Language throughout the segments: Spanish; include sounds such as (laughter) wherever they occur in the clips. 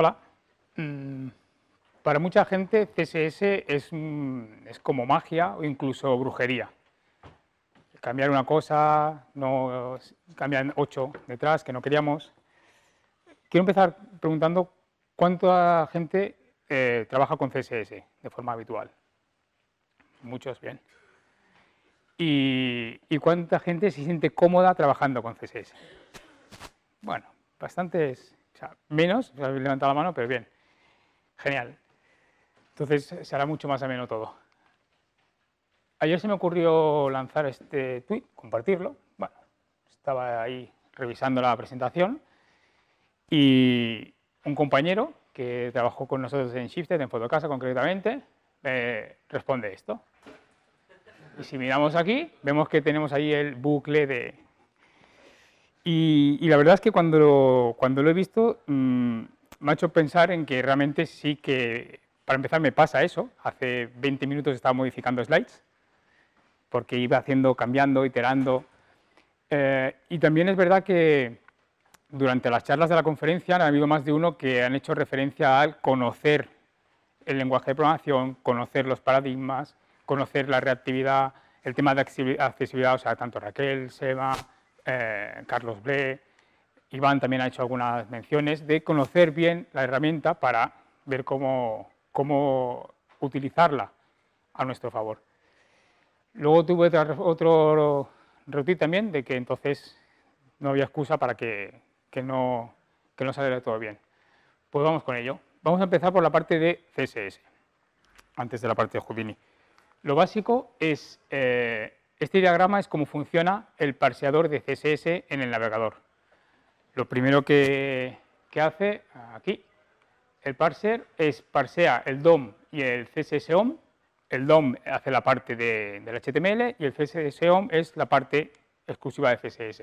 Hola. Mm, para mucha gente CSS mm, es, como magia o incluso brujería. Cambiar una cosa, no cambian ocho detrás que no queríamos. Quiero empezar preguntando cuánta gente eh, trabaja con CSS de forma habitual. Muchos, bien. y, cuánta gente se siente cómoda trabajando con CSS? Bueno, bastantes sea, menos, o sea, levanta la mano, pero bien. Genial. Entonces se hará mucho más ameno todo. Ayer se me ocurrió lanzar este tweet, compartirlo. Bueno, estaba ahí revisando la presentación y un compañero que trabajó con nosotros en Shifted, en Fotocasa concretamente, responde esto. Y si miramos aquí, vemos que tenemos ahí el bucle de y, la verdad es que cuando lo, cuando lo he visto mm, me ha hecho pensar en que realmente sí que, para empezar, me pasa eso. Hace 20 minutos estaba modificando slides porque iba haciendo, cambiando, iterando. Eh, y también es verdad que durante las charlas de la conferencia han habido más de uno que han hecho referencia al conocer el lenguaje de programación, conocer los paradigmas, conocer la reactividad, el tema de accesibilidad, o sea, tanto Raquel, Seba, eh, Carlos Ble, Iván también ha hecho algunas menciones, de conocer bien la herramienta para ver cómo, cómo utilizarla a nuestro favor. Luego tuve otro, otro también de que entonces no había excusa para que, no, que no saliera todo bien. Pues vamos con ello. Vamos a empezar por la parte de CSS, antes de la parte de Houdini. Lo básico es eh, este diagrama es cómo funciona el parseador de CSS en el navegador. Lo primero que, hace aquí el parser es parsea el DOM y el CSS-OM. El DOM hace la parte de, del HTML y el CSS-OM es la parte exclusiva de CSS.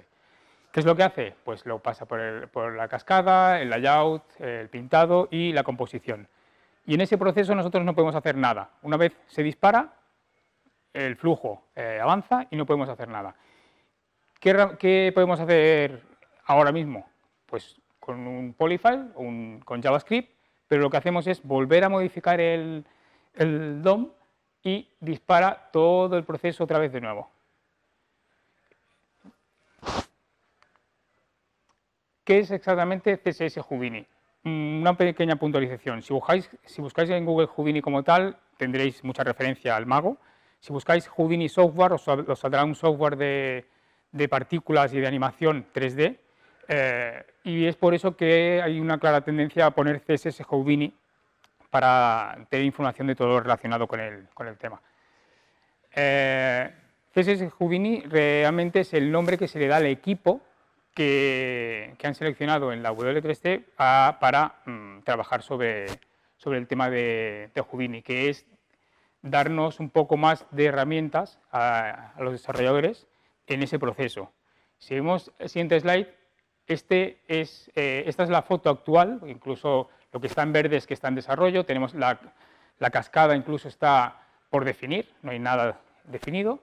¿Qué es lo que hace? Pues lo pasa por, la cascada, el layout, el pintado y la composición. Y en ese proceso nosotros no podemos hacer nada. Una vez se dispara, el flujo eh, avanza y no podemos hacer nada. ¿Qué, podemos hacer ahora mismo? Pues con un polyfile, un, con JavaScript, pero lo que hacemos es volver a modificar el, DOM y dispara todo el proceso otra vez de nuevo. ¿Qué es exactamente CSS Houdini? Mm, una pequeña puntualización. Si buscáis, si buscáis en Google Houdini como tal, tendréis mucha referencia al mago, si buscáis Houdini Software, os, saldrá un software de, partículas y de animación 3D. Eh, y es por eso que hay una clara tendencia a poner CSS Houdini para tener información de todo lo relacionado con el, tema. Eh, CSS Houdini realmente es el nombre que se le da al equipo que, han seleccionado en la W3C para mm, trabajar sobre, sobre el tema de, de Houdini, que es darnos un poco más de herramientas a, los desarrolladores en ese proceso. Si vemos el siguiente slide, este eh, esta es la foto actual, incluso lo que está en verde es que está en desarrollo, tenemos la, cascada incluso está por definir, no hay nada definido,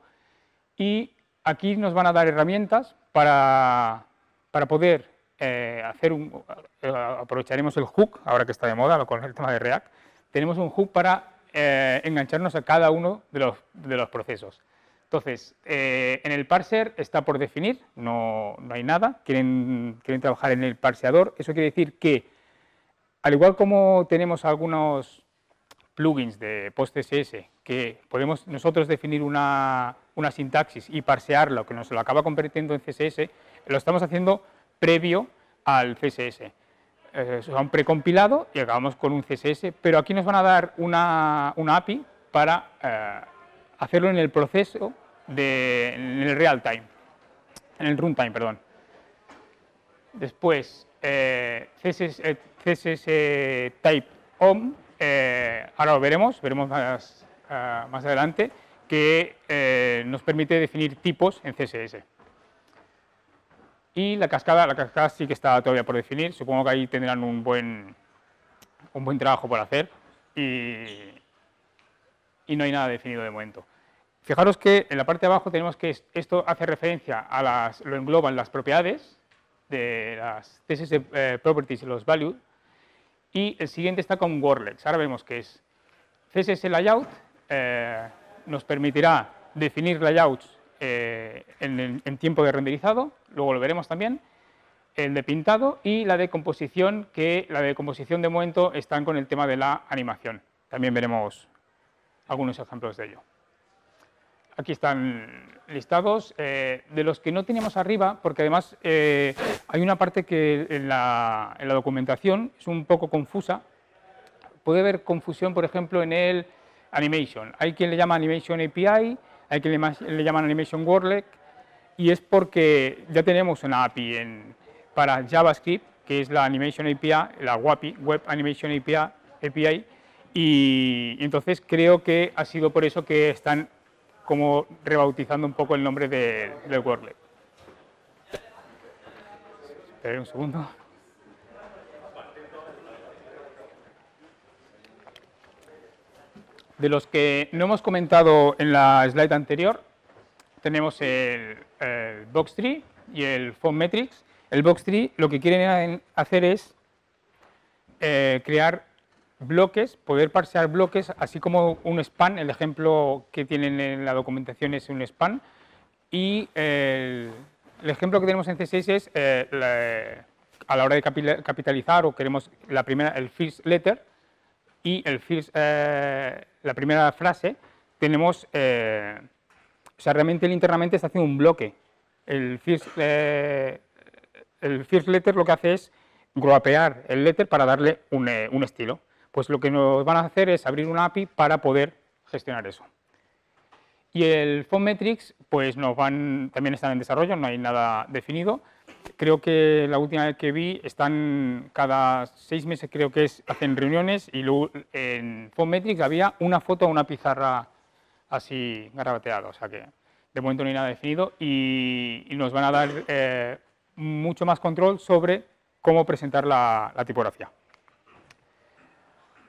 y aquí nos van a dar herramientas para, poder eh, hacer un, eh, aprovecharemos el hook, ahora que está de moda con el tema de React, tenemos un hook para eh, engancharnos a cada uno de los, de los procesos. Entonces, eh, en el parser está por definir, no, no hay nada, quieren, quieren, trabajar en el parseador. Eso quiere decir que, al igual como tenemos algunos plugins de PostCSS que podemos nosotros definir una, una sintaxis y parsearlo, que nos lo acaba convirtiendo en CSS, lo estamos haciendo previo al CSS eh, son precompilado y acabamos con un CSS, pero aquí nos van a dar una, API para eh, hacerlo en el proceso, de, en el real time, en el runtime, perdón. Después, eh, CSS, eh, type om, ahora lo veremos, veremos más adelante, que nos permite definir tipos en CSS. Y la cascada, la cascada sí que está todavía por definir. Supongo que ahí tendrán un buen, un buen trabajo por hacer y, no hay nada definido de momento. Fijaros que en la parte de abajo tenemos que esto hace referencia a las, lo engloban las propiedades de las CSS eh, properties y los values. Y el siguiente está con wordlex Ahora vemos que es CSS Layout, eh, nos permitirá definir layouts eh, en tiempo de renderizado luego lo veremos también, el de pintado y la de composición, que la de composición de momento están con el tema de la animación. También veremos algunos ejemplos de ello. Aquí están listados eh, de los que no tenemos arriba, porque además eh, hay una parte que en la, documentación es un poco confusa. Puede haber confusión, por ejemplo, en el animation. Hay quien le llama animation API, hay quien le, le llaman animation worklet, y es porque ya tenemos una API para JavaScript, que es la Animation API, la WAPI, Web Animation API, API y entonces creo que ha sido por eso que están como rebautizando un poco el nombre del de Wordlet un segundo. De los que no hemos comentado en la slide anterior, tenemos el, BoxTree Box y el Font Metrics. El BoxTree lo que quieren hacer es eh, crear bloques, poder parsear bloques, así como un span, el ejemplo que tienen en la documentación es un span, y el, ejemplo que tenemos en C6 es eh, a la hora de capitalizar o queremos la primera, el first letter y el first, eh, la primera frase, tenemos o sea, realmente el internamente está haciendo un bloque. El first, eh, el letter lo que hace es gropear el letter para darle eh, un, estilo. Pues lo que nos van a hacer es abrir una API para poder gestionar eso. Y el font metrics, pues nos van, también están en desarrollo, no hay nada definido. Creo que la última vez que vi están cada seis meses, creo que es, hacen reuniones y luego en font metrics había una foto a una pizarra así garabateado. O sea que de momento no hay nada definido y, nos van a dar eh, mucho más control sobre cómo presentar la, tipografía.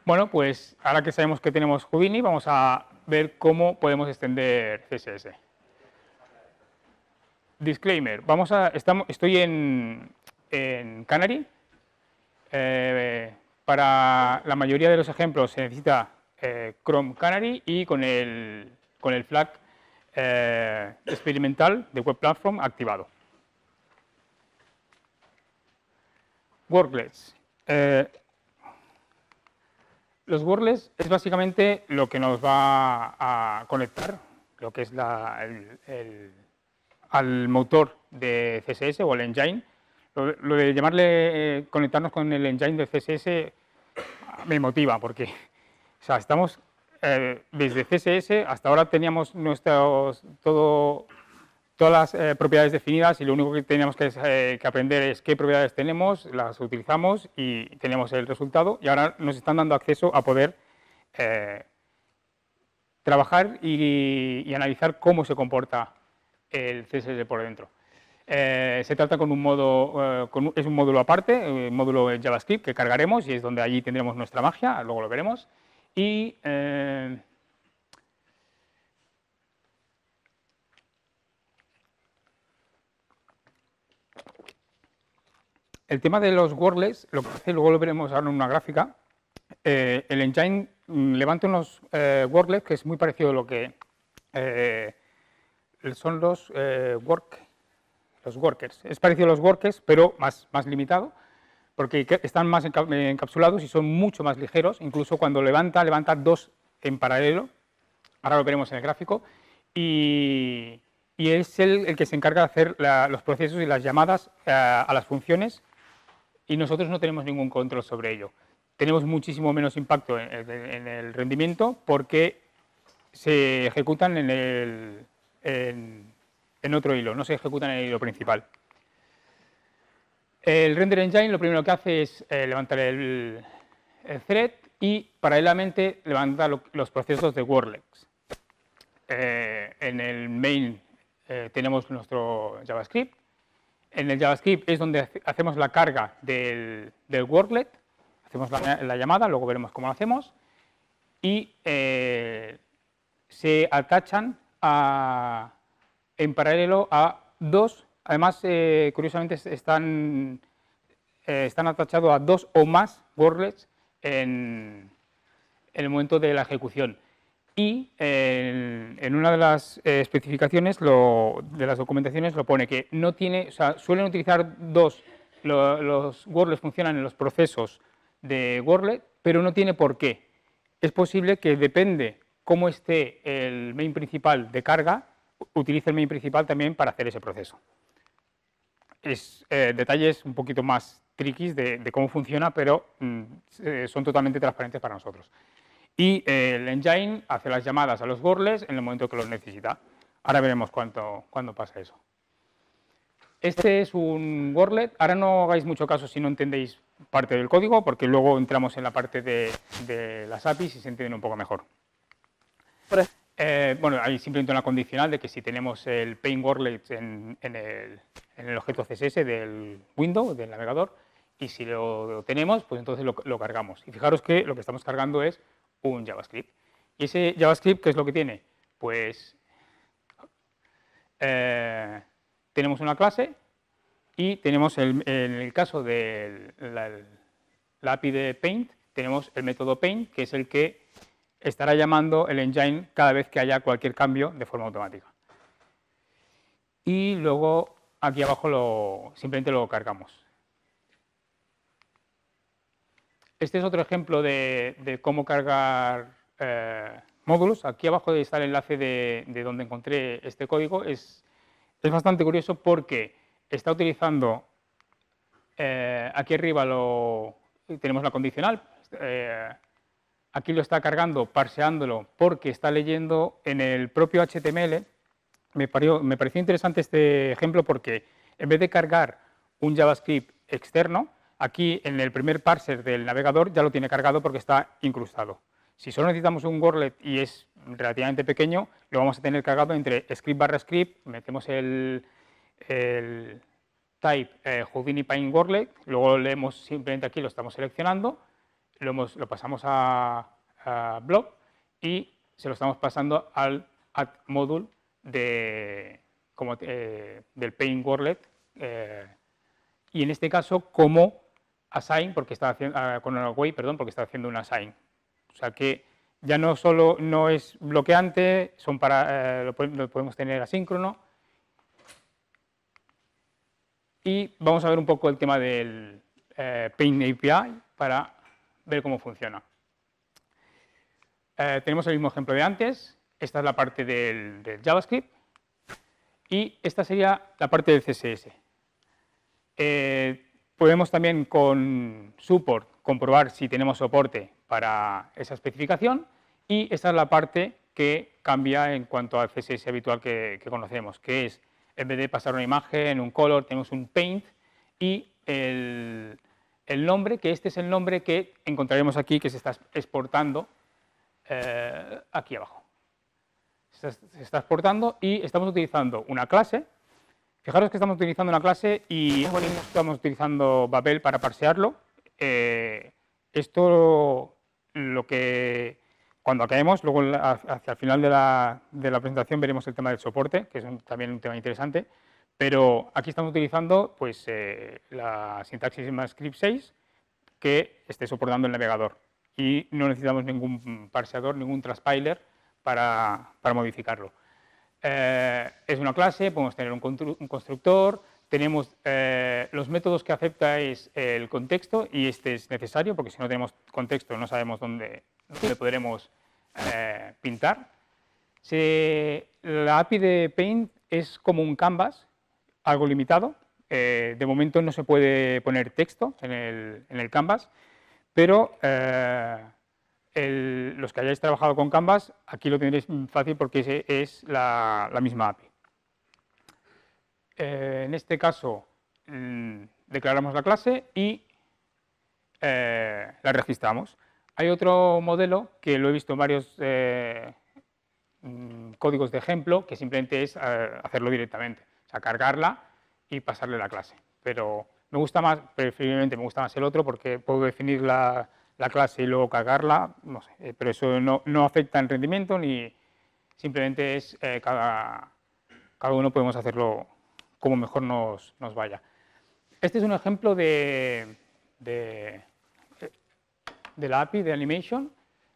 Bueno, pues ahora que sabemos que tenemos Houdini, vamos a ver cómo podemos extender CSS. Disclaimer, vamos a, estamos, estoy en, Canary. Eh, para la mayoría de los ejemplos se necesita eh, Chrome Canary y con el, con el flag eh, experimental de Web Platform activado. Worklets. Eh, los worklets es básicamente lo que nos va a conectar, lo que es la, el, al motor de CSS o el engine. Lo, de llamarle conectarnos con el engine de CSS me motiva porque o sea, estamos eh, desde CSS, hasta ahora teníamos todas las eh, propiedades definidas y lo único que teníamos eh, que, aprender es qué propiedades tenemos, las utilizamos y tenemos el resultado y ahora nos están dando acceso a poder trabajar y, analizar cómo se comporta el CSS por dentro. se trata con un modo, es un módulo aparte, un módulo JavaScript que cargaremos y es donde allí tendremos nuestra magia, luego lo veremos. Y eh, el tema de los wordless, lo que hace, luego lo veremos ahora en una gráfica, eh, el engine mm, levanta unos eh, que es muy parecido a lo que eh, son los, eh, work, los workers. Es parecido a los workers, pero más, más limitado porque están más encapsulados y son mucho más ligeros, incluso cuando levanta, levanta dos en paralelo, ahora lo veremos en el gráfico, y, es el, que se encarga de hacer los procesos y las llamadas eh, a, las funciones y nosotros no tenemos ningún control sobre ello. Tenemos muchísimo menos impacto en, el rendimiento porque se ejecutan en, el, en, otro hilo, no se ejecutan en el hilo principal. El render engine lo primero que hace es eh, levantar el, thread y paralelamente levanta los procesos de WordLEX. Eh, en el main eh, tenemos nuestro JavaScript. En el JavaScript es donde hacemos la carga del, del hacemos la, llamada, luego veremos cómo lo hacemos, y se atachan en paralelo a dos Además, eh, curiosamente, eh, están, atachados a dos o más Wordlets en, el momento de la ejecución. Y en, una de las eh, especificaciones de las documentaciones lo pone que no tiene, o sea, suelen utilizar dos, los Wordlets funcionan en los procesos de Wordlet, pero no tiene por qué. Es posible que depende cómo esté el main principal de carga, utilice el main principal también para hacer ese proceso es eh, detalles un poquito más triquis de, cómo funciona, pero mm, son totalmente transparentes para nosotros. Y eh, el engine hace las llamadas a los wordlets en el momento que los necesita. Ahora veremos cuánto, cuándo pasa eso. Este es un wordlet, Ahora no hagáis mucho caso si no entendéis parte del código, porque luego entramos en la parte de, las APIs y se entienden un poco mejor. Por eh, bueno, hay simplemente una condicional de que si tenemos el paint worklet en, el, objeto CSS del window, del navegador, y si lo, tenemos, pues entonces lo, cargamos. Y fijaros que lo que estamos cargando es un JavaScript. ¿Y ese JavaScript qué es lo que tiene? Pues eh, tenemos una clase y tenemos, en el caso del API de Paint, tenemos el método Paint, que es el que estará llamando el engine cada vez que haya cualquier cambio de forma automática. Y luego aquí abajo simplemente lo cargamos. Este es otro ejemplo de, cómo cargar eh, módulos. Aquí abajo está el enlace de, donde encontré este código. Es, es, bastante curioso porque está utilizando, eh, aquí arriba lo, tenemos la condicional, eh, aquí lo está cargando, parseándolo, porque está leyendo en el propio HTML. Me, pareció, interesante este ejemplo porque en vez de cargar un JavaScript externo, aquí en el primer parser del navegador ya lo tiene cargado porque está incrustado. Si solo necesitamos un gorlet y es relativamente pequeño, lo vamos a tener cargado entre script barra script, metemos el, type eh, Houdini Pine Gorlet, luego leemos simplemente aquí, lo estamos seleccionando, lo, pasamos a, a, y se lo estamos pasando al add module de, como, eh, del Paint eh, y en este caso como assign, porque está haciendo, ah, con el way, perdón, porque está haciendo un assign. O sea que ya no solo no es bloqueante, son para, eh, lo, podemos tener asíncrono. Y vamos a ver un poco el tema del Paint API para ver cómo funciona. Eh, tenemos el mismo ejemplo de antes, esta es la parte del, JavaScript y esta sería la parte del CSS. Eh, podemos también con support comprobar si tenemos soporte para esa especificación y esta es la parte que cambia en cuanto al CSS habitual que, que conocemos, que es en vez de pasar una imagen, un color, tenemos un paint y el, el nombre, que este es el nombre que encontraremos aquí, que se está exportando eh, aquí abajo. Se está, exportando y estamos utilizando una clase. Fijaros que estamos utilizando una clase y estamos utilizando Babel para parsearlo. Eh, esto lo que cuando acabemos, luego hacia el final de la, de la presentación veremos el tema del soporte, que es también un tema interesante. Pero aquí estamos utilizando pues, eh, la sintaxis script 6 que esté soportando el navegador y no necesitamos ningún parseador, ningún transpiler para, modificarlo. Eh, es una clase, podemos tener un, constructor, tenemos eh, los métodos que acepta es el contexto y este es necesario porque si no tenemos contexto no sabemos dónde, dónde podremos pintar. la API de Paint es como un canvas algo limitado. Eh, de momento no se puede poner texto en el, canvas, pero eh, los que hayáis trabajado con canvas, aquí lo tendréis fácil porque es, la, misma API. Eh, en este caso, mm, declaramos la clase y la registramos. Hay otro modelo que lo he visto en varios mm, códigos de ejemplo, que simplemente es hacerlo directamente a cargarla y pasarle la clase. Pero me gusta más, preferiblemente me gusta más el otro porque puedo definir la, la clase y luego cargarla, no sé, eh, pero eso no, no afecta en rendimiento ni simplemente es eh, cada, cada, uno podemos hacerlo como mejor nos, nos vaya. Este es un ejemplo de, de, de la API de Animation,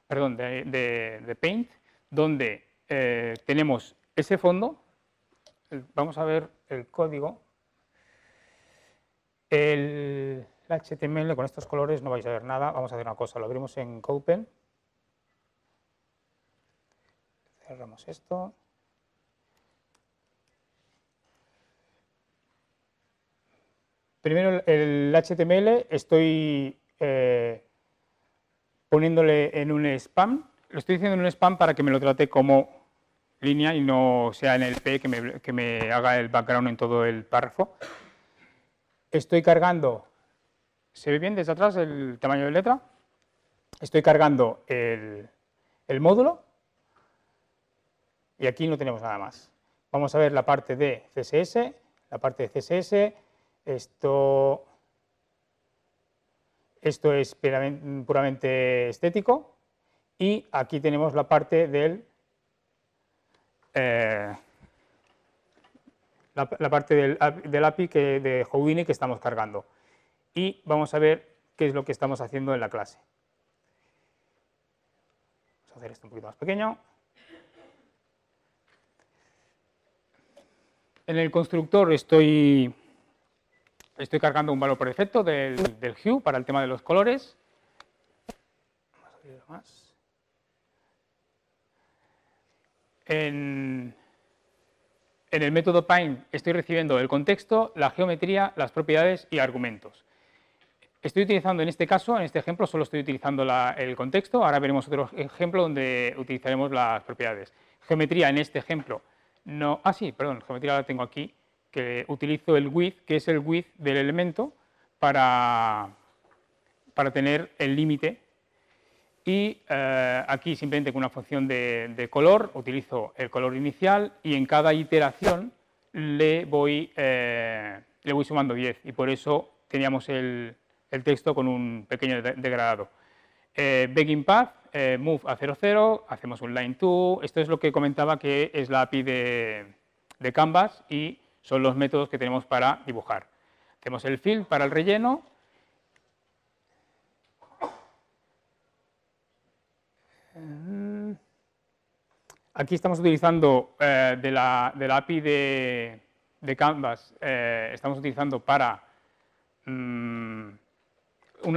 perdón, de, de Paint, donde eh, tenemos ese fondo vamos a ver el código. El, HTML con estos colores no vais a ver nada. Vamos a hacer una cosa, lo abrimos en Copen. Cerramos esto. Primero el HTML estoy eh, poniéndole en un spam. Lo estoy diciendo en un spam para que me lo trate como línea y no sea en el P que me, que me haga el background en todo el párrafo. Estoy cargando, ¿se ve bien desde atrás el tamaño de letra? Estoy cargando el, módulo y aquí no tenemos nada más. Vamos a ver la parte de CSS, la parte de CSS, esto, esto es puramente estético y aquí tenemos la parte del eh, la, parte del, del API que, de Houdini que estamos cargando. Y vamos a ver qué es lo que estamos haciendo en la clase. Vamos a hacer esto un poquito más pequeño. En el constructor estoy, estoy cargando un valor por defecto del, del hue para el tema de los colores. Vamos a más. En, el método Pine estoy recibiendo el contexto, la geometría, las propiedades y argumentos. Estoy utilizando en este caso, en este ejemplo, solo estoy utilizando el contexto. Ahora veremos otro ejemplo donde utilizaremos las propiedades. Geometría en este ejemplo no... Ah, sí, perdón, geometría la tengo aquí, que utilizo el width, que es el width del elemento, para, para tener el límite y eh, aquí simplemente con una función de, color utilizo el color inicial y en cada iteración le voy, eh, le voy sumando 10 y por eso teníamos el, texto con un pequeño degradado. Eh, begin path, eh, move a 00, hacemos un line to, esto es lo que comentaba que es la API de, Canvas y son los métodos que tenemos para dibujar. Tenemos el fill para el relleno, Aquí estamos utilizando eh, de, la, API de, Canvas, eh, estamos utilizando para, mm,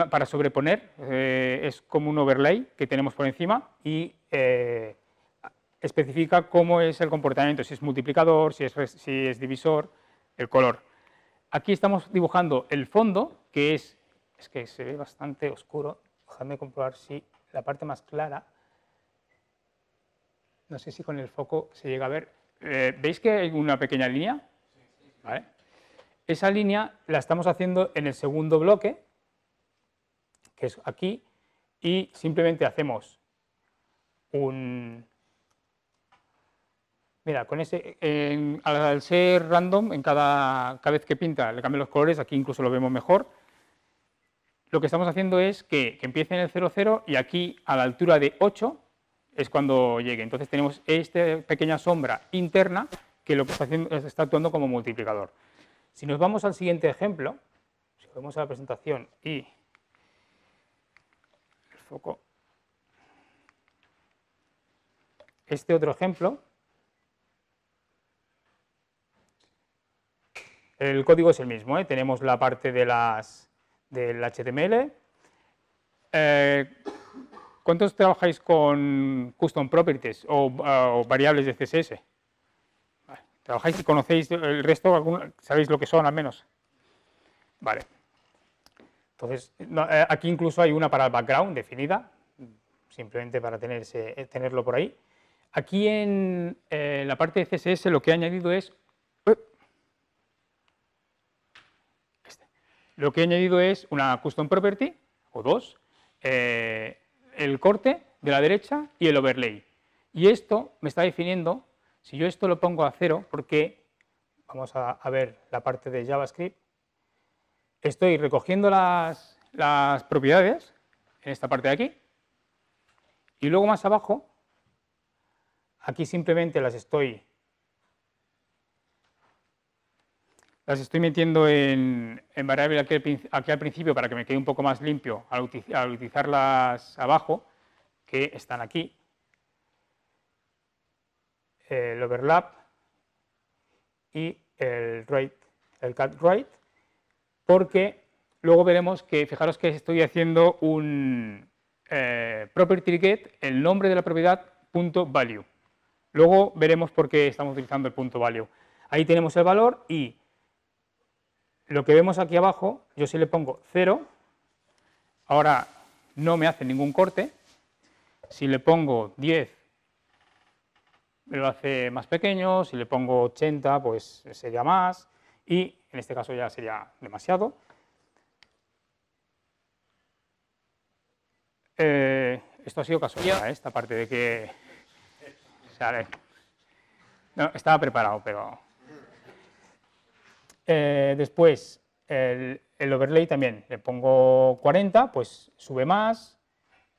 para sobreponer, eh, es como un overlay que tenemos por encima y especifica cómo es el comportamiento, si es multiplicador, si es, si es divisor, el color. Aquí estamos dibujando el fondo, que es, es que se ve bastante oscuro, déjame comprobar si la parte más clara no sé si con el foco se llega a ver. Eh, ¿Veis que hay una pequeña línea? Esa línea la estamos haciendo en el segundo bloque, que es aquí, y simplemente hacemos un... Mira, con ese, al ser random, en cada, cada vez que pinta le cambian los colores, aquí incluso lo vemos mejor, lo que estamos haciendo es que, que empiece en el 00 y aquí a la altura de 8 es cuando llegue. Entonces tenemos esta pequeña sombra interna que lo que está, haciendo, está actuando como multiplicador. Si nos vamos al siguiente ejemplo, si vamos a la presentación y el foco, este otro ejemplo, el código es el mismo, ¿eh? tenemos la parte de las, del HTML, eh, ¿Cuántos trabajáis con custom properties o, ah, variables de CSS? ¿Trabajáis y conocéis el resto? ¿Sabéis lo que son al menos? Vale. Entonces, eh, aquí incluso hay una para el background definida, simplemente para eh, tenerlo por ahí. Aquí en eh, la parte de CSS lo que he añadido es... Este. lo que he añadido es una custom property, o dos, el corte de la derecha y el overlay. Y esto me está definiendo, si yo esto lo pongo a cero, porque vamos a, ver la parte de JavaScript, estoy recogiendo las, las propiedades en esta parte de aquí, y luego más abajo, aquí simplemente las estoy las estoy metiendo en, variable aquí al, principio para que me quede un poco más limpio al, utilizarlas abajo, que están aquí. El overlap y el write, el cut write, porque luego veremos que, fijaros que estoy haciendo un eh, property get, el nombre de la propiedad, punto value. Luego veremos por qué estamos utilizando el punto value. Ahí tenemos el valor y lo que vemos aquí abajo, yo si le pongo 0, ahora no me hace ningún corte. Si le pongo 10, me lo hace más pequeño. Si le pongo 80, pues sería más. Y en este caso ya sería demasiado. Eh, esto ha sido casualidad, ¿eh? esta parte de que... no, estaba preparado, pero eh, después, el, overlay también, le pongo 40, pues sube más,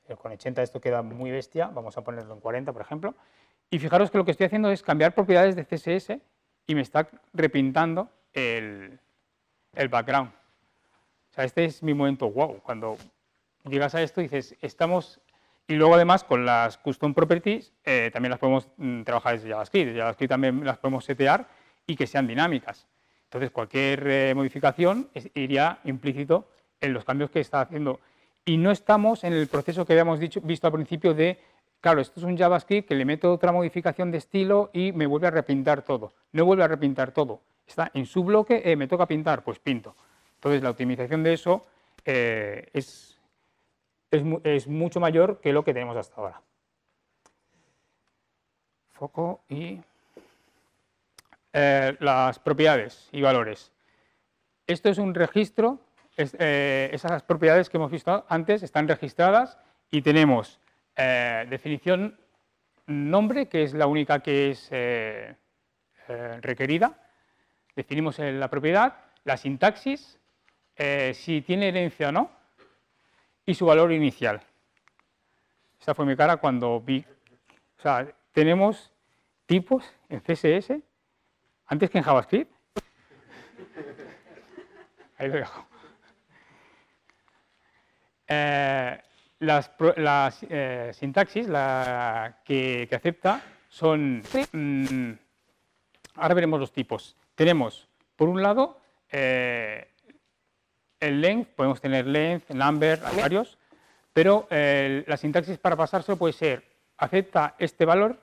eh, con 80 esto queda muy bestia, vamos a ponerlo en 40, por ejemplo. Y fijaros que lo que estoy haciendo es cambiar propiedades de CSS y me está repintando el, background. sea, este es mi momento wow, cuando llegas a esto dices, estamos... Y luego además con las custom properties eh, también las podemos mm, trabajar desde JavaScript. Desde JavaScript también las podemos setear y que sean dinámicas. Entonces, cualquier eh, modificación iría implícito en los cambios que está haciendo. Y no estamos en el proceso que habíamos dicho, visto al principio de, claro, esto es un JavaScript que le meto otra modificación de estilo y me vuelve a repintar todo. No vuelve a repintar todo. Está en su bloque, eh, me toca pintar, pues pinto. Entonces, la optimización de eso eh, es, es mucho mayor que lo que tenemos hasta ahora. Foco y... Eh, las propiedades y valores. Esto es un registro, eh, esas propiedades que hemos visto antes están registradas y tenemos eh, definición nombre, que es la única que es requerida. Definimos la propiedad, la sintaxis, si tiene herencia o no, y su valor inicial. Esta fue mi cara cuando vi. O sea, tenemos tipos en CSS antes que en JavaScript. Ahí lo dejo. Eh, las, eh, sintaxis la que, acepta son... Mm, ahora veremos los tipos. Tenemos, por un lado, eh, el length, podemos tener length, number, varios, pero la sintaxis para pasárselo puede ser acepta este valor,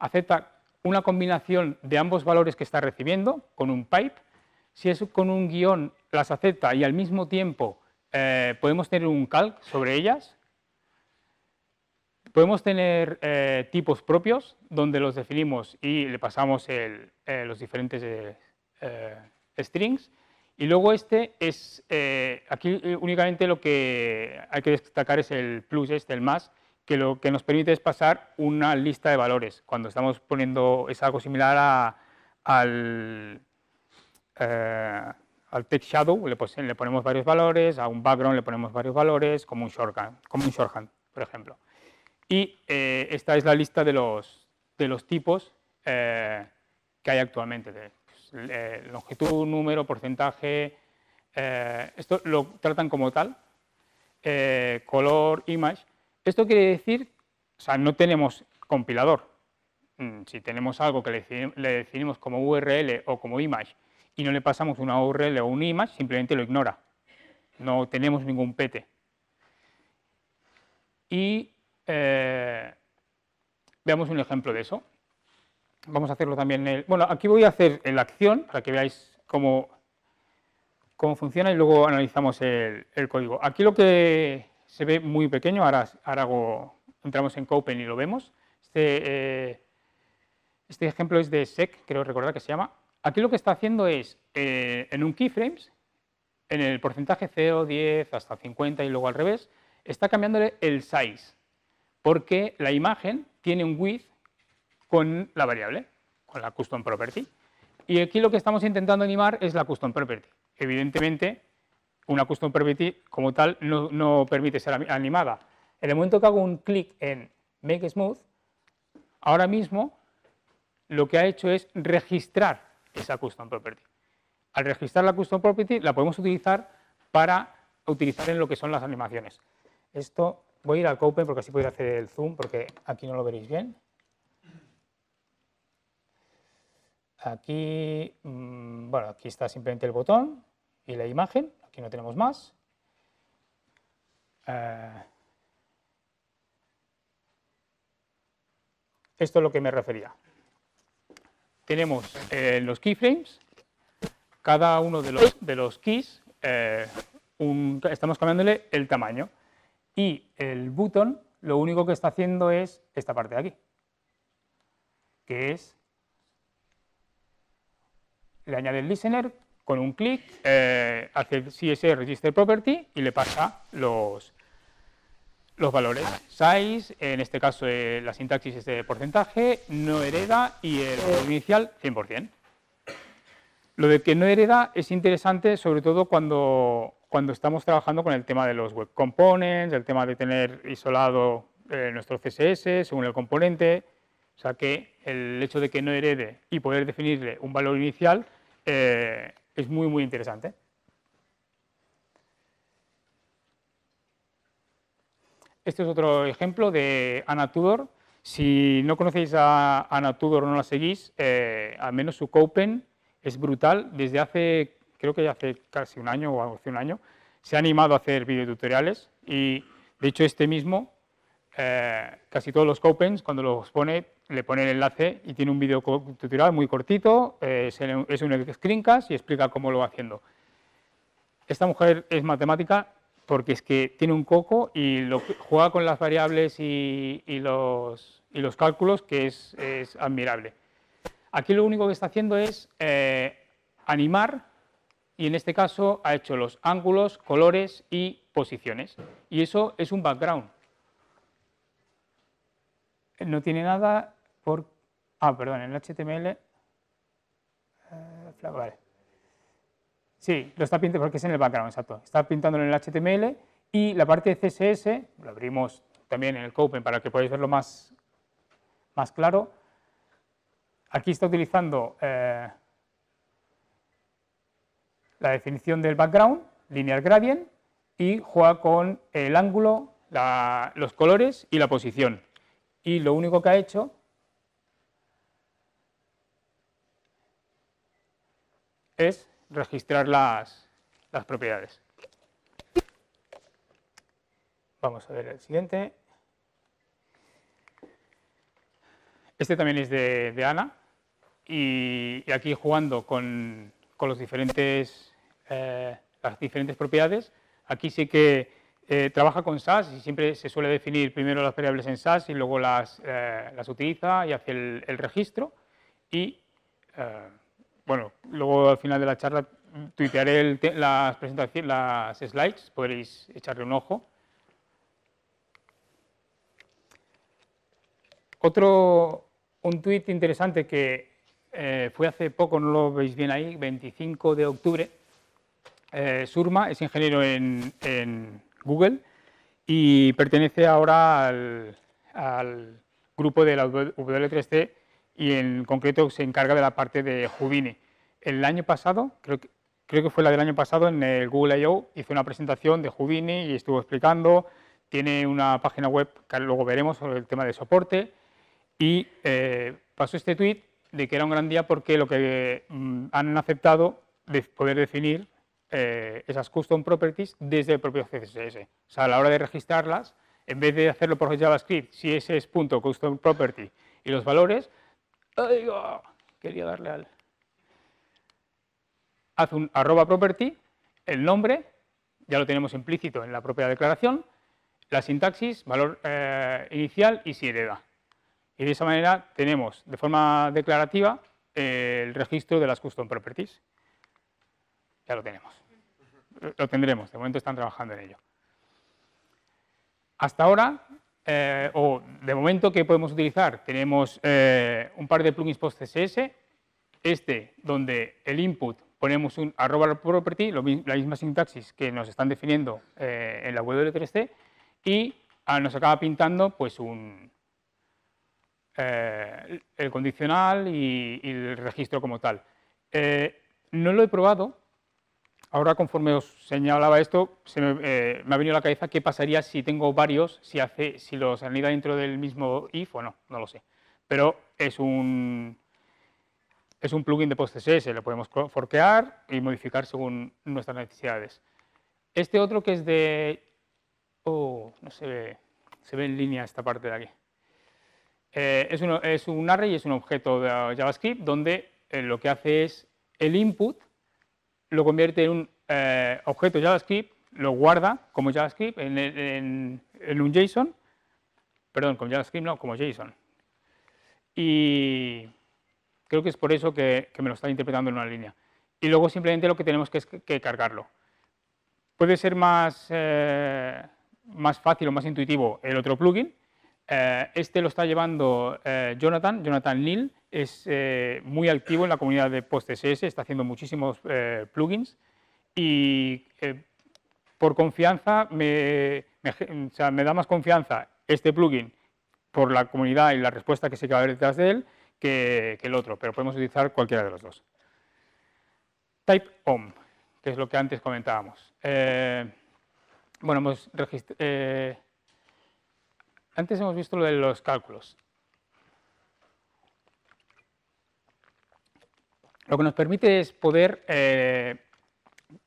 acepta una combinación de ambos valores que está recibiendo con un pipe. Si es con un guión, las acepta y al mismo tiempo eh, podemos tener un calc sobre ellas. Podemos tener eh, tipos propios donde los definimos y le pasamos eh, los diferentes strings. Y luego este es, aquí únicamente lo que hay que destacar es el plus, este, el más, que lo que nos permite es pasar una lista de valores. Cuando estamos poniendo, es algo similar al, eh, al text shadow, le, ponemos varios valores, a un background le ponemos varios valores, como un shorthand, como un shorthand por ejemplo. Y eh, esta es la lista de los, tipos eh, que hay actualmente, de pues, longitud, número, porcentaje, esto lo tratan como tal, color, image, esto quiere decir, o sea, no tenemos compilador. Mm, si tenemos algo que le, definimos como URL o como image y no le pasamos una URL o un image, simplemente lo ignora. No tenemos ningún pete. Y eh, veamos un ejemplo de eso. Vamos a hacerlo también en el... Bueno, aquí voy a hacer la acción para que veáis cómo, cómo funciona y luego analizamos el código. Aquí lo que se ve muy pequeño, ahora, entramos en Copen y lo vemos. Este, eh, este, ejemplo es de SEC, creo recordar que se llama. Aquí lo que está haciendo es, eh, en un keyframes, en el porcentaje 0, 10, hasta 50 y luego al revés, está cambiándole el size, porque la imagen tiene un width con la variable, con la custom property. Y aquí lo que estamos intentando animar es la custom property. Evidentemente, una custom property como tal no, permite ser animada. En el momento que hago un clic en Make Smooth, ahora mismo lo que ha hecho es registrar esa custom property. Al registrar la custom property la podemos utilizar para utilizar en lo que son las animaciones. Esto voy a ir al Copen porque así podéis hacer el zoom porque aquí no lo veréis bien. Aquí, mm, bueno, aquí está simplemente el botón y la imagen, Aquí no tenemos más. Eh, esto es lo que me refería. Tenemos eh, los keyframes, cada uno de los, de los keys, eh, estamos cambiándole el tamaño. Y el button lo único que está haciendo es esta parte de aquí, que es, le añade el listener con un clic eh, hace el CSS Register Property y le pasa los, los valores. Size, en este caso eh, la sintaxis es de porcentaje, no hereda y el valor inicial 100%. Lo de que no hereda es interesante sobre todo cuando, cuando estamos trabajando con el tema de los web components, el tema de tener isolado eh, nuestro CSS según el componente, o sea que el hecho de que no herede y poder definirle un valor inicial es muy, muy interesante. Este es otro ejemplo de Ana Tudor. Si no conocéis a Ana Tudor o no la seguís, eh, al menos su Copen es brutal. Desde hace, creo que ya hace casi un año o hace un año, se ha animado a hacer videotutoriales y, de hecho, este mismo eh, casi todos los Copens, cuando los pone, le pone el enlace y tiene un video tutorial muy cortito, eh, es un screencast y explica cómo lo va haciendo. Esta mujer es matemática porque es que tiene un coco y juega con las variables y, los, cálculos que es, admirable. Aquí lo único que está haciendo es eh, animar y en este caso ha hecho los ángulos, colores y posiciones. Y eso es un background no tiene nada por... Ah, perdón, en el HTML... Eh, vale. Sí, lo está pintando porque es en el background, exacto. Está pintando en el HTML y la parte de CSS, lo abrimos también en el Copen para que podáis verlo más, más claro. Aquí está utilizando eh, la definición del background, linear gradient, y juega con el ángulo, los colores y la posición y lo único que ha hecho es registrar las, propiedades. Vamos a ver el siguiente. Este también es de, Ana y, aquí jugando con, los diferentes, eh, las diferentes propiedades, aquí sí que eh, trabaja con SAS y siempre se suele definir primero las variables en SAS y luego las, eh, las utiliza y hace el, registro. Y eh, bueno, luego al final de la charla tuitearé las, presentaciones, las slides, podréis echarle un ojo. Otro, un tuit interesante que fue hace poco, no lo veis bien ahí, 25 de octubre. Surma es ingeniero en Google y pertenece ahora al, grupo de la W3C y en concreto se encarga de la parte de Houdini. El año pasado, creo que, fue la del año pasado, en el Google I.O. hizo una presentación de Houdini y estuvo explicando, tiene una página web que luego veremos sobre el tema de soporte y eh, pasó este tweet de que era un gran día porque lo que mm, han aceptado de poder definir eh, esas custom properties desde el propio CSS. O sea, a la hora de registrarlas, en vez de hacerlo por JavaScript, si ese es punto custom property y los valores, oh! quería darle al... Haz un arroba property, el nombre, ya lo tenemos implícito en la propia declaración, la sintaxis, valor eh, inicial y si hereda. Y de esa manera tenemos de forma declarativa eh, el registro de las custom properties ya lo tenemos. Lo tendremos, de momento están trabajando en ello. Hasta ahora, eh, o de momento, que podemos utilizar? Tenemos eh, un par de plugins post-CSS, este donde el input ponemos un arroba property, la misma sintaxis que nos están definiendo eh, en la W3C, y ah, nos acaba pintando pues un, el condicional y, el registro como tal. no lo he probado, Ahora, conforme os señalaba esto, se eh, me, ha venido a la cabeza qué pasaría si tengo varios, si, hace, si los anida dentro del mismo if o no, no lo sé. Pero es un, es un plugin de PostCSS, eh, lo podemos forquear y modificar según nuestras necesidades. Este otro que es de... Oh, no se ve, se ve en línea esta parte de aquí. Eh, es, un, es, un, array, es un objeto de JavaScript donde lo que hace es el input lo convierte en un eh, objeto JavaScript, lo guarda como JavaScript en, un JSON, perdón, como JavaScript no, como JSON. Y creo que es por eso que, me lo está interpretando en una línea. Y luego simplemente lo que tenemos que es cargarlo. Puede ser más, eh, más fácil o más intuitivo el otro plugin, eh, este lo está llevando eh, Jonathan, Jonathan Neal, es eh, muy activo en la comunidad de PostSS, está haciendo muchísimos plugins y por confianza me, da más confianza este plugin por la comunidad y la respuesta que se queda detrás de él que, el otro, pero podemos utilizar cualquiera de los dos. Type que es lo que antes comentábamos. bueno, hemos registrado antes hemos visto lo de los cálculos. Lo que nos permite es poder eh,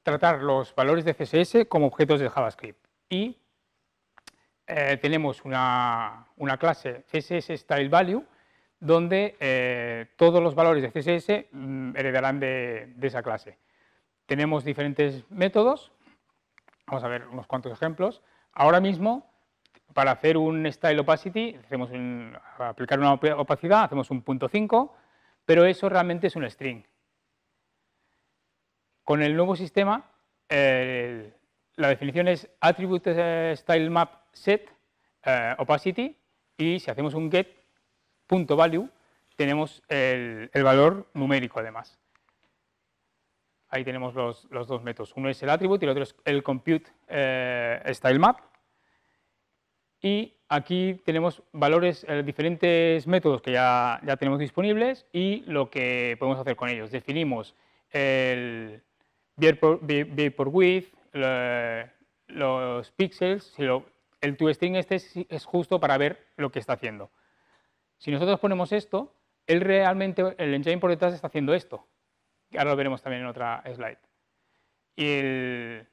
tratar los valores de CSS como objetos de JavaScript. Y eh, tenemos una, clase CSS Style donde eh, todos los valores de CSS mm, heredarán de esa clase. Tenemos diferentes métodos, vamos a ver unos cuantos ejemplos. Ahora mismo para hacer un style opacity, hacemos un, aplicar una opacidad, hacemos un 5, pero eso realmente es un string. Con el nuevo sistema, eh, la definición es attribute eh, style map set eh, opacity y si hacemos un get.value tenemos el, valor numérico además. Ahí tenemos los, dos métodos. Uno es el attribute y el otro es el compute style map y aquí tenemos valores, eh, diferentes métodos que ya, ya, tenemos disponibles y lo que podemos hacer con ellos. Definimos el Width, los píxeles, el toString este es, justo para ver lo que está haciendo. Si nosotros ponemos esto, él realmente, el engine por detrás está haciendo esto. Ahora lo veremos también en otra slide. Y el,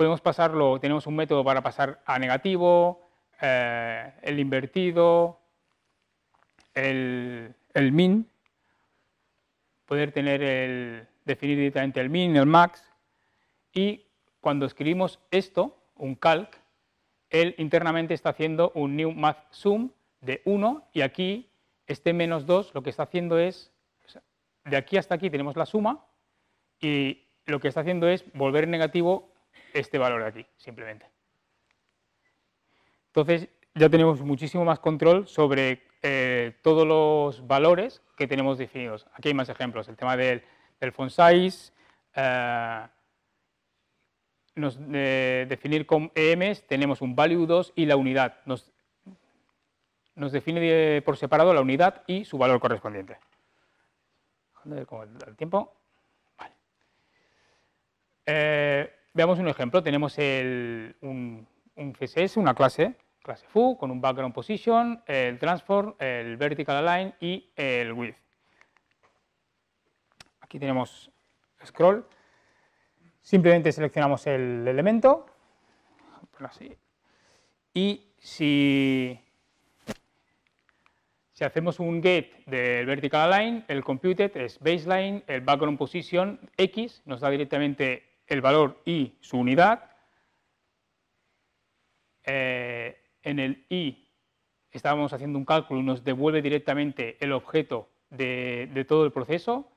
podemos pasarlo, tenemos un método para pasar a negativo, eh, el invertido, el, el, min, poder tener el, definir directamente el min, el max, y cuando escribimos esto, un calc, él internamente está haciendo un new math sum de 1 y aquí este menos 2 lo que está haciendo es, de aquí hasta aquí tenemos la suma y lo que está haciendo es volver negativo este valor de aquí, simplemente. Entonces ya tenemos muchísimo más control sobre eh, todos los valores que tenemos definidos. Aquí hay más ejemplos, el tema del, del font size, eh, nos, eh, definir con EMs, tenemos un value 2 y la unidad. Nos, nos define por separado la unidad y su valor correspondiente. el tiempo. Veamos un ejemplo. Tenemos un, CSS, una clase, clase foo, con un background position, el transform, el vertical align y el width. Aquí tenemos scroll. Simplemente seleccionamos el elemento. Y si, hacemos un get del vertical align, el computed es baseline, el background position x nos da directamente el valor i, su unidad, eh, en el i estábamos haciendo un cálculo y nos devuelve directamente el objeto de, todo el proceso,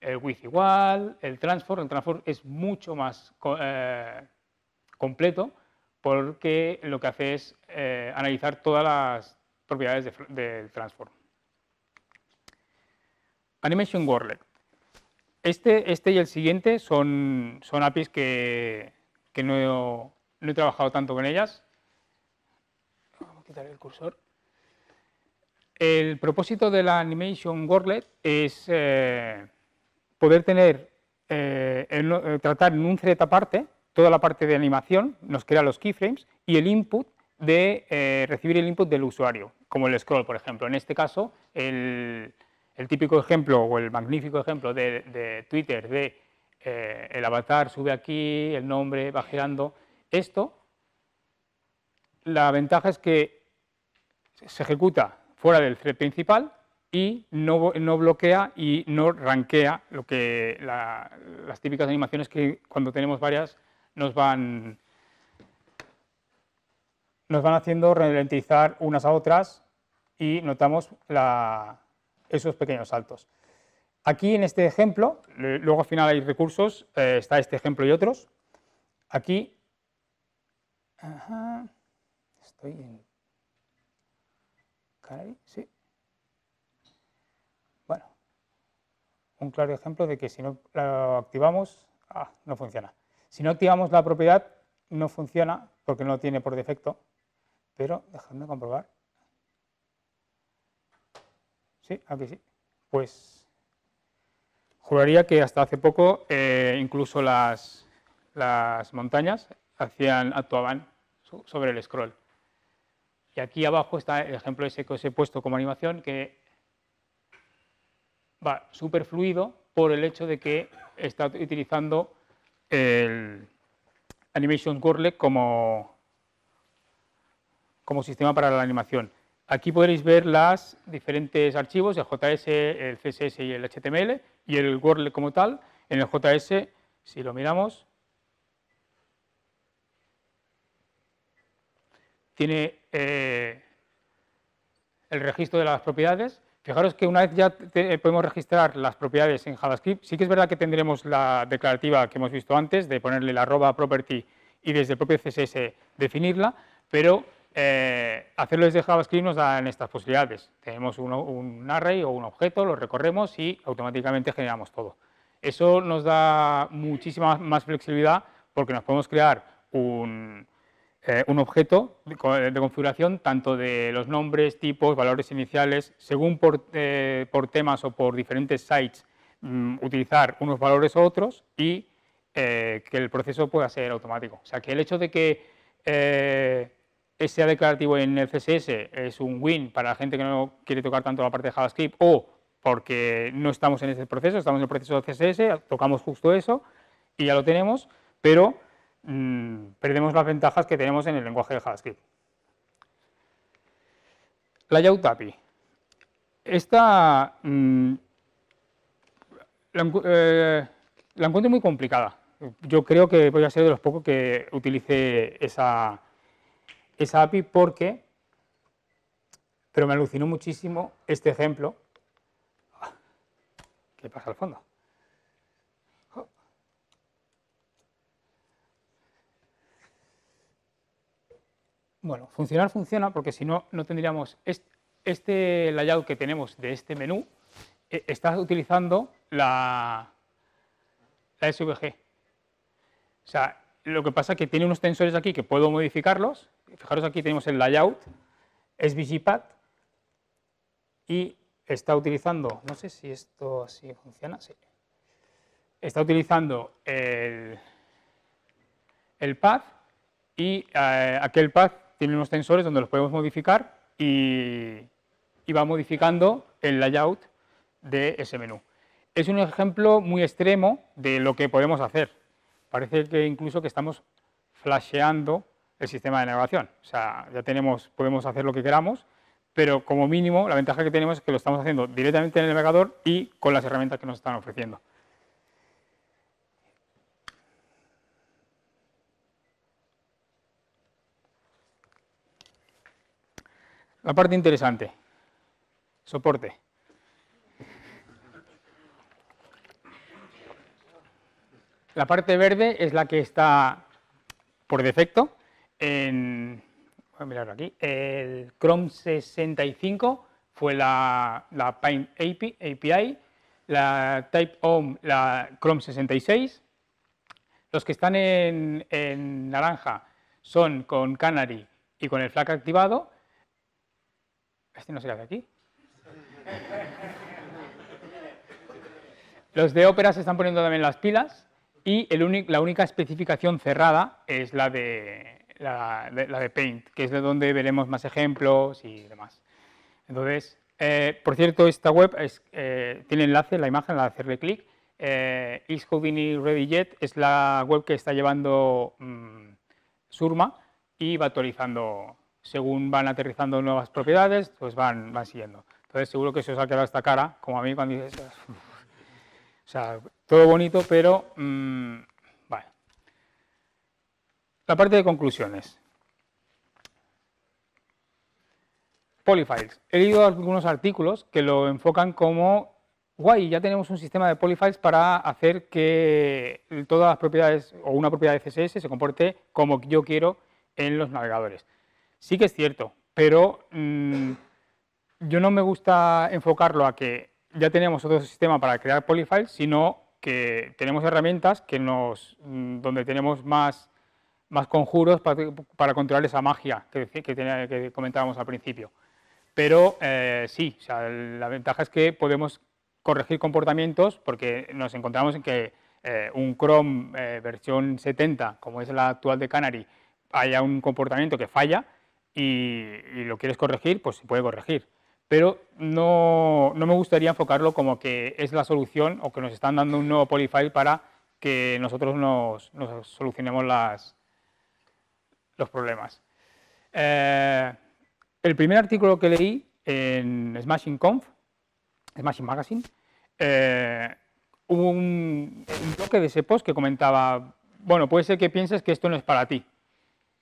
el width igual, el transform, el transform es mucho más eh, completo porque lo que hace es eh, analizar todas las propiedades del transform. Animation wordlet este, este y el siguiente son, son APIs que, no, he, trabajado tanto con ellas. Vamos a quitar el cursor. El propósito de la Animation Worklet es eh, poder tener, eh, eh, tratar en un Z aparte toda la parte de animación, nos crea los keyframes y el input de recibir el input del usuario, como el scroll, por ejemplo. En este caso, el, el típico ejemplo o el magnífico ejemplo de, Twitter de eh, el avatar sube aquí, el nombre va girando. Esto, la ventaja es que se ejecuta fuera del thread principal y no, no bloquea y no ranquea lo que las típicas animaciones que cuando tenemos varias nos van, nos van haciendo ralentizar unas a otras y notamos la, esos pequeños saltos. Aquí en este ejemplo, luego al final hay recursos, eh, está este ejemplo y otros. Aquí, estoy en sí. Bueno, un claro ejemplo de que si no lo activamos, ah, no funciona. Si no activamos la propiedad, no funciona porque no lo tiene por defecto, pero dejadme comprobar. ¿Sí? Aquí sí. Pues juraría que hasta hace poco eh, incluso las, montañas hacían, actuaban sobre el scroll. Y aquí abajo está el ejemplo ese que os he puesto como animación que va súper fluido por el hecho de que está utilizando el Animation Gurley como, como sistema para la animación. Aquí podréis ver los diferentes archivos, el JS, el CSS y el HTML, y el Word como tal. En el JS, si lo miramos, tiene eh, el registro de las propiedades. Fijaros que una vez ya eh, podemos registrar las propiedades en JavaScript, sí que es verdad que tendremos la declarativa que hemos visto antes de ponerle la arroba property y desde el propio CSS definirla, pero eh, hacerlo desde JavaScript nos dan estas posibilidades. Tenemos un, array o un objeto, lo recorremos y automáticamente generamos todo. Eso nos da muchísima más flexibilidad porque nos podemos crear un, eh, objeto de, configuración tanto de los nombres, tipos, valores iniciales, según por, eh, temas o por diferentes sites mm, utilizar unos valores u otros y que el proceso pueda ser automático. O sea, que el hecho de que sea declarativo en el CSS es un win para la gente que no quiere tocar tanto la parte de JavaScript o porque no estamos en ese proceso, estamos en el proceso de CSS, tocamos justo eso y ya lo tenemos, pero mm, perdemos las ventajas que tenemos en el lenguaje de JavaScript. Layout API. Esta mm, eh, la encuentro muy complicada. Yo creo que voy a ser de los pocos que utilice esa, esa API porque, pero me alucinó muchísimo este ejemplo. ¿Qué pasa al fondo? Bueno, funcionar funciona porque si no, no tendríamos este, layout que tenemos de este menú. E, está utilizando la, la SVG. O sea, lo que pasa es que tiene unos tensores aquí que puedo modificarlos fijaros aquí tenemos el layout, es VGPath, y está utilizando, no sé si esto así funciona, sí. Está utilizando el, el path y eh, aquel path tiene unos tensores donde los podemos modificar y, y va modificando el layout de ese menú. Es un ejemplo muy extremo de lo que podemos hacer. Parece que incluso que estamos flasheando el sistema de navegación. O sea, ya tenemos, podemos hacer lo que queramos, pero como mínimo la ventaja que tenemos es que lo estamos haciendo directamente en el navegador y con las herramientas que nos están ofreciendo. La parte interesante, soporte. La parte verde es la que está por defecto, en, aquí, el Chrome 65 fue la, la Paint API, la Type Home, la Chrome 66. Los que están en, naranja son con Canary y con el flag activado. Este no será de aquí. Los de Opera se están poniendo también las pilas y la única especificación cerrada es la de, la, de Paint, que es de donde veremos más ejemplos y demás. Entonces, eh, por cierto, esta web eh, tiene enlace, la imagen, la de hacerle clic. Eh, Is es la web que está llevando mm, Surma y va actualizando. Según van aterrizando nuevas propiedades, pues van, van siguiendo. Entonces, seguro que se os ha quedado esta cara, como a mí cuando dices. todo bonito, pero mm, la parte de conclusiones. Polyfiles. He leído algunos artículos que lo enfocan como, guay, ya tenemos un sistema de polyfiles para hacer que todas las propiedades o una propiedad de CSS se comporte como yo quiero en los navegadores. Sí que es cierto, pero mm, yo no me gusta enfocarlo a que ya tenemos otro sistema para crear polyfiles, sino que tenemos herramientas que nos, mm, donde tenemos más más conjuros para, controlar esa magia que, que, que comentábamos al principio. Pero eh, sí, o sea, la ventaja es que podemos corregir comportamientos porque nos encontramos en que eh, un Chrome eh, versión 70, como es la actual de Canary, haya un comportamiento que falla y, lo quieres corregir, pues se puede corregir. Pero no, no, me gustaría enfocarlo como que es la solución o que nos están dando un nuevo polifile para que nosotros nos solucionemos las, los problemas. Eh, el primer artículo que leí en Smashing Conf, Smashing Magazine, eh, hubo un, toque bloque de ese post que comentaba, bueno, puede ser que pienses que esto no es para ti,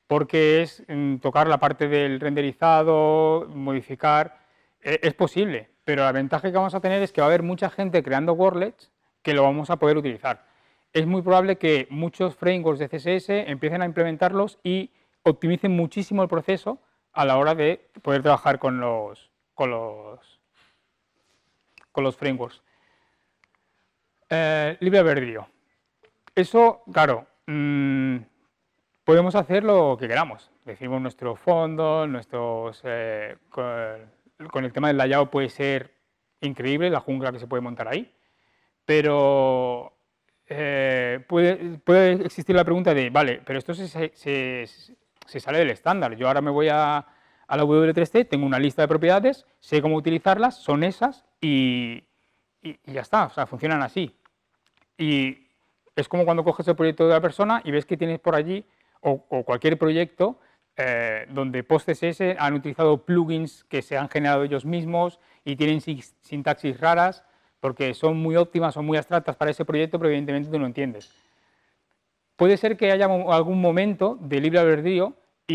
porque es mm, tocar la parte del renderizado, modificar, eh, es posible, pero la ventaja que vamos a tener es que va a haber mucha gente creando Wordlets que lo vamos a poder utilizar. Es muy probable que muchos frameworks de CSS empiecen a implementarlos y optimicen muchísimo el proceso a la hora de poder trabajar con los, con los, con los frameworks. Eh, libre albedrío. Eso, claro, mm, podemos hacer lo que queramos. Decimos nuestro fondo, nuestros, eh, con, el tema del layout puede ser increíble, la jungla que se puede montar ahí, pero eh, puede, puede, existir la pregunta de, vale, pero esto se, se se sale del estándar. Yo ahora me voy a, la W3C, tengo una lista de propiedades, sé cómo utilizarlas, son esas y, ya está, o sea, funcionan así. Y es como cuando coges el proyecto de la persona y ves que tienes por allí, o, cualquier proyecto, eh, donde ese han utilizado plugins que se han generado ellos mismos y tienen sintaxis raras, porque son muy óptimas o muy abstractas para ese proyecto, pero evidentemente tú no entiendes. Puede ser que haya algún momento de libre albedrío y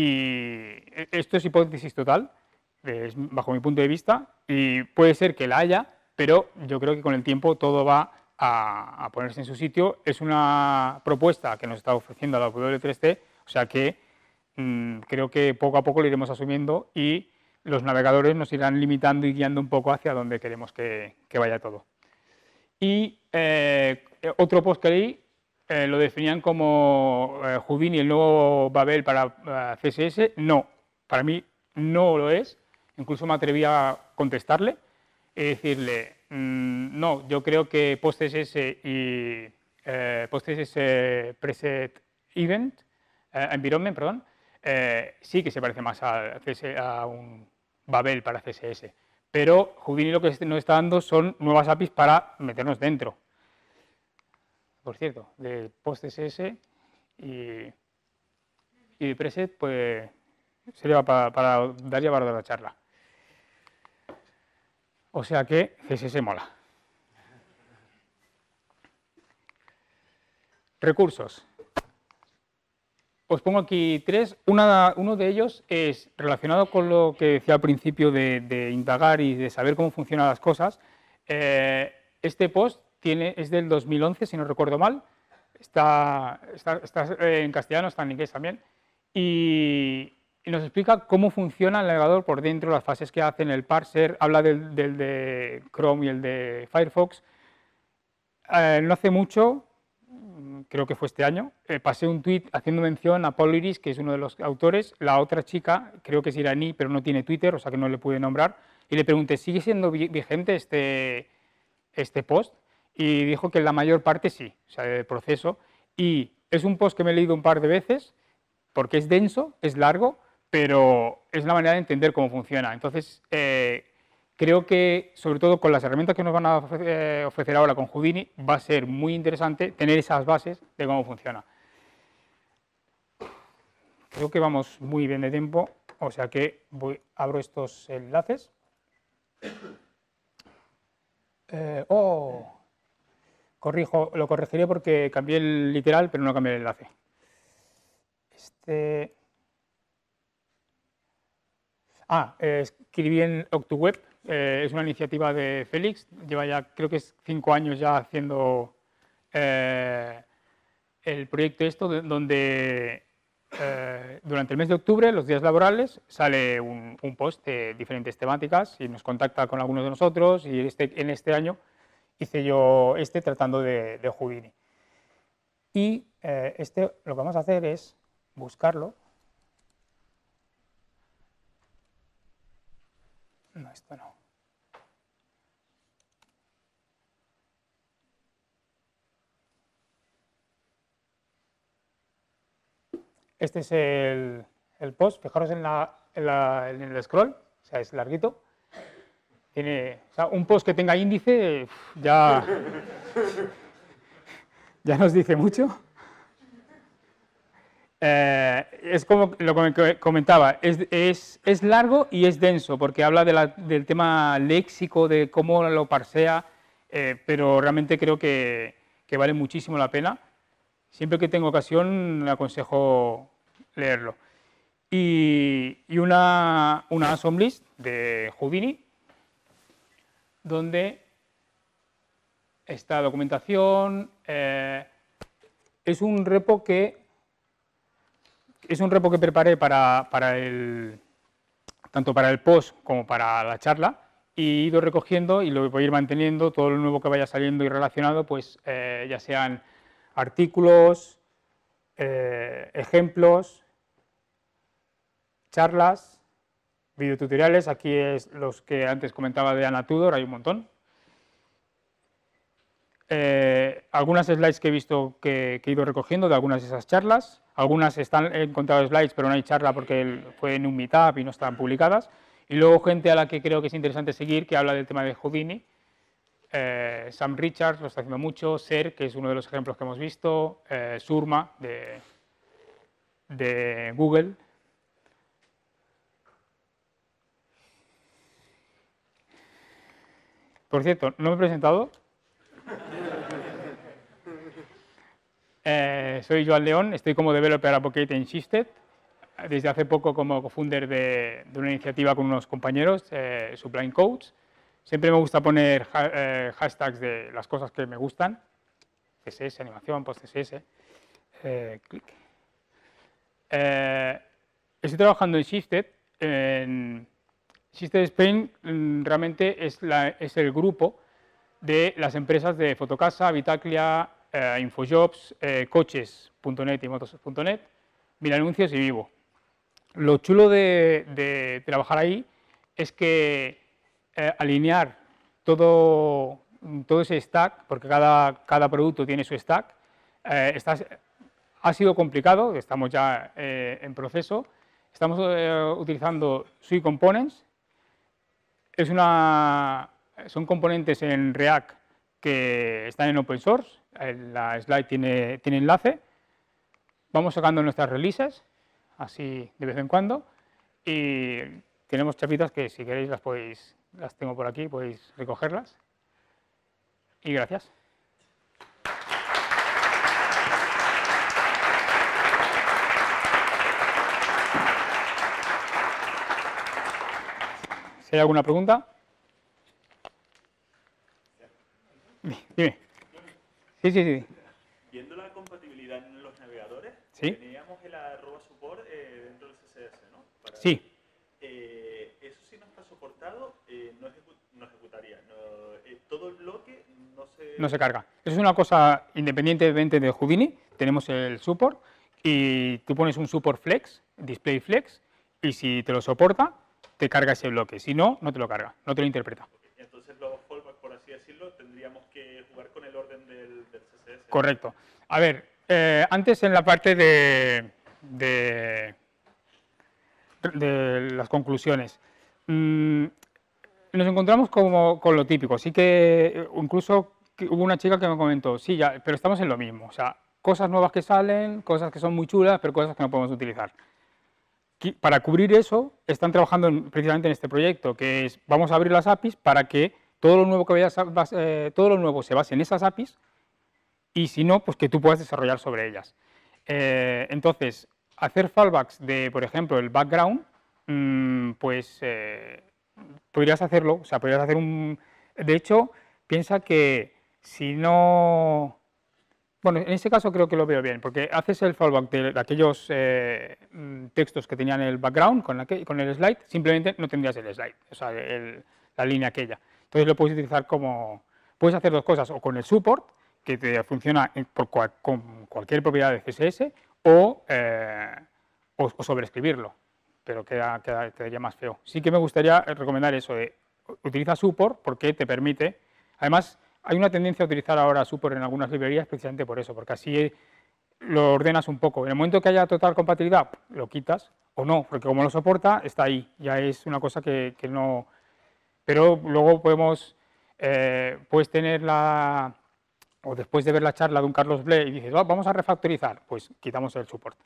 e, esto es hipótesis total, bajo mi punto de vista, y puede ser que la haya, pero yo creo que con el tiempo todo va a, ponerse en su sitio. Es una propuesta que nos está ofreciendo la w 3 d o sea que mm, creo que poco a poco lo iremos asumiendo y los navegadores nos irán limitando y guiando un poco hacia donde queremos que, vaya todo. Y eh, otro post que leí eh, lo definían como eh, Houdini el nuevo Babel para eh, CSS. No, para mí no lo es. Incluso me atreví a contestarle y decirle, mm, no, yo creo que PostCSS y eh, PostCSS Preset Event, Environment, perdón, sí que se parece más a, a un Babel para CSS. Pero Houdini lo que nos está dando son nuevas APIs para meternos dentro, por cierto, del CSS y, y preset, pues sería para, para dar valor a la charla. O sea que CSS mola. Recursos. Os pongo aquí tres. uno de ellos es relacionado con lo que decía al principio de, indagar y de saber cómo funcionan las cosas. Eh, este post es del 2011, si no recuerdo mal, está, eh, en castellano, está en inglés también, y, nos explica cómo funciona el navegador por dentro, las fases que hacen, el parser, habla del, de Chrome y el de Firefox. Eh, no hace mucho, creo que fue este año, eh, pasé un tuit haciendo mención a Paul Iris, que es uno de los autores, la otra chica, creo que es iraní, pero no tiene Twitter, o sea que no le pude nombrar, y le pregunté, ¿sigue siendo vigente este, este post? y dijo que la mayor parte sí, o sea, del proceso. Y es un post que me he leído un par de veces, porque es denso, es largo, pero es la manera de entender cómo funciona. Entonces, eh, creo que, sobre todo con las herramientas que nos van a eh, ofrecer ahora con Houdini, va a ser muy interesante tener esas bases de cómo funciona. Creo que vamos muy bien de tiempo, o sea que voy, abro estos enlaces. Eh, ¡Oh! corrijo, lo corregiré porque cambié el literal, pero no cambié el enlace. Este... Ah, eh, escribí en OctuWeb, eh, es una iniciativa de Félix, lleva ya creo que es cinco años ya haciendo eh, el proyecto esto, donde durante el mes de octubre, los días laborales, sale un, un post de diferentes temáticas y nos contacta con algunos de nosotros y este, en este año hice yo este tratando de, de Y eh, este lo que vamos a hacer es buscarlo. No, esto no. Este es el, el post. Fijaros en, en, la, en el scroll, o sea, es larguito. Tiene, un post que tenga índice ya, ya nos dice mucho. Eh, es como lo comentaba, es, es, largo y es denso, porque habla del tema léxico, de cómo lo parsea, eh, pero realmente creo que, vale muchísimo la pena. Siempre que tengo ocasión, le aconsejo leerlo. Y, una, una list de Houdini, donde esta documentación, eh, es un repo que es un repo que preparé para, para el, tanto para el post como para la charla y ido recogiendo y lo voy a ir manteniendo, todo lo nuevo que vaya saliendo y relacionado, pues eh, ya sean artículos, eh, ejemplos, charlas, tutoriales, Aquí es los que antes comentaba de Ana Tudor, hay un montón. Eh, algunas slides que he visto que, he ido recogiendo de algunas de esas charlas. Algunas están, he encontrado slides, pero no hay charla porque fue en un meetup y no estaban publicadas. Y luego gente a la que creo que es interesante seguir, que habla del tema de Houdini. Eh, Sam Richards lo está haciendo mucho, Ser, que es uno de los ejemplos que hemos visto, eh, Surma de Google, Por cierto, no me he presentado. Eh, soy Joan León, estoy como developer advocate en Shifted, desde hace poco como cofounder de, una iniciativa con unos compañeros, eh, Sublime Codes. Siempre me gusta poner eh, hashtags de las cosas que me gustan, CSS, animación, post-CSS. estoy trabajando en Shifted, en Chiste Spain mm, realmente es, es, el grupo de las empresas de Fotocasa, Habitaclia, eh, Infojobs, eh, coches.net y motos.net, Mil Anuncios y Vivo. Lo chulo de, trabajar ahí es que eh, alinear todo, todo ese stack, porque cada, cada producto tiene su stack, ha sido complicado, estamos ya en proceso, estamos utilizando SUI Components, una, son componentes en React que están en open source, eh, la slide tiene, enlace. Vamos sacando nuestras releases, así de vez en cuando, y tenemos chapitas que si queréis las podéis, las tengo por aquí, podéis recogerlas. Y gracias. Si hay alguna pregunta. Dime. Sí, sí, sí. Viendo la compatibilidad en los navegadores, teníamos el arroba support eh, dentro del CSS, ¿no? sí. Eh, eso si no está soportado, eh, no, ejecutaría. todo el bloque no se... No se carga. Eso es una cosa independientemente de Houdini. Tenemos el support y tú pones un support flex, display flex, y si te lo soporta, te carga ese bloque. Si no, no te lo carga, no te lo interpreta. Entonces los por así decirlo, tendríamos que jugar con el orden del, del CSS. Correcto. A ver, eh, antes en la parte de, de, las conclusiones. Mm, nos encontramos como, con lo típico, sí que eh, incluso hubo una chica que me comentó, sí, ya, pero estamos en lo mismo, o sea, cosas nuevas que salen, cosas que son muy chulas, pero cosas que no podemos utilizar para cubrir eso, están trabajando precisamente en este proyecto, que es, vamos a abrir las APIs para que todo lo nuevo que eh, todo lo nuevo se base en esas APIs y si no, pues que tú puedas desarrollar sobre ellas. Eh, entonces, hacer fallbacks de, por ejemplo, el background, mm, pues eh, podrías hacerlo, o sea, podrías hacer un... De hecho, piensa que si no bueno, en este caso creo que lo veo bien, porque haces el fallback de, aquellos eh, mm, textos que tenían el background con, el slide, simplemente no tendrías el slide, o sea, la línea aquella. Entonces lo puedes utilizar como... Puedes hacer dos cosas, o con el support, que te funciona con cualquier propiedad de CSS, o, eh, o, sobreescribirlo, pero queda, queda, quedaría más feo. Sí que me gustaría recomendar eso de utiliza support porque te permite, además hay una tendencia a utilizar ahora support en algunas librerías precisamente por eso, porque así eh, lo ordenas un poco. En el momento que haya total compatibilidad, lo quitas o no, porque como lo soporta, está ahí. Ya es una cosa que, no... Pero luego podemos, eh, puedes tener la... o después de ver la charla de un Carlos Ble y dices, ah, vamos a refactorizar, pues quitamos el support.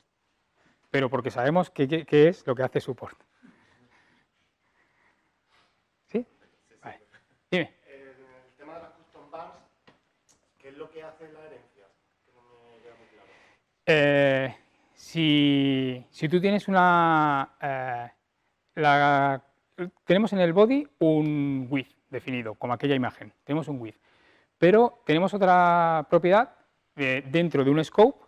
Pero porque sabemos qué es lo que hace support. Eh, si, tú tienes una... Eh, tenemos en el body un width definido, como aquella imagen, tenemos un width. Pero tenemos otra propiedad eh, dentro de un scope,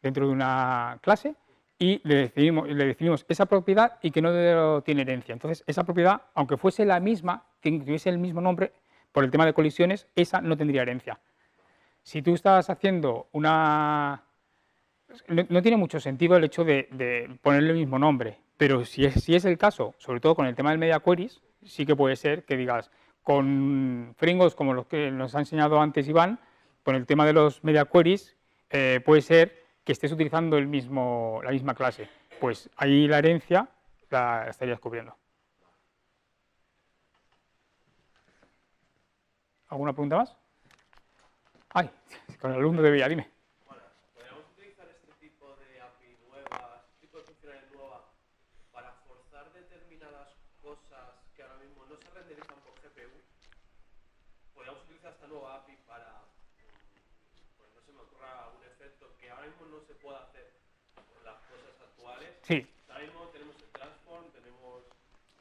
dentro de una clase, y le definimos, le esa propiedad y que no tiene herencia. Entonces, esa propiedad, aunque fuese la misma, que tuviese el mismo nombre, por el tema de colisiones, esa no tendría herencia. Si tú estás haciendo una no, tiene mucho sentido el hecho de, ponerle el mismo nombre, pero si es, si es el caso, sobre todo con el tema del media queries, sí que puede ser que digas, con fringos como los que nos ha enseñado antes Iván, con el tema de los media queries, eh, puede ser que estés utilizando el mismo, la misma clase. Pues ahí la herencia la estarías cubriendo. ¿Alguna pregunta más? Ay, (laughs) con el alumno de Villa, dime. pueda hacer con las cosas actuales. Sí. tenemos el Transform, tenemos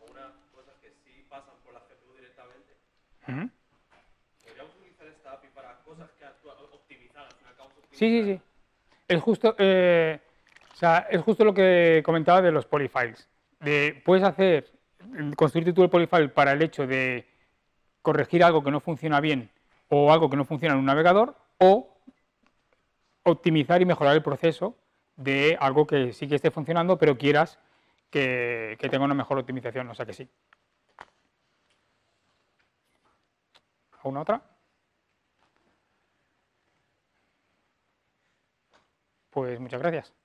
algunas cosas que sí pasan por la GPU directamente. Uh Podríamos utilizar esta API para cosas que actúan, optimizar, al final Sí, sí, sí. Es justo, eh, o sea, es justo lo que comentaba de los polyfiles. De, puedes hacer, construirte tú el polyfile para el hecho de corregir algo que no funciona bien o algo que no funciona en un navegador o optimizar y mejorar el proceso de algo que sí que esté funcionando, pero quieras que, tenga una mejor optimización, o sea que sí. ¿Alguna otra? Pues muchas gracias.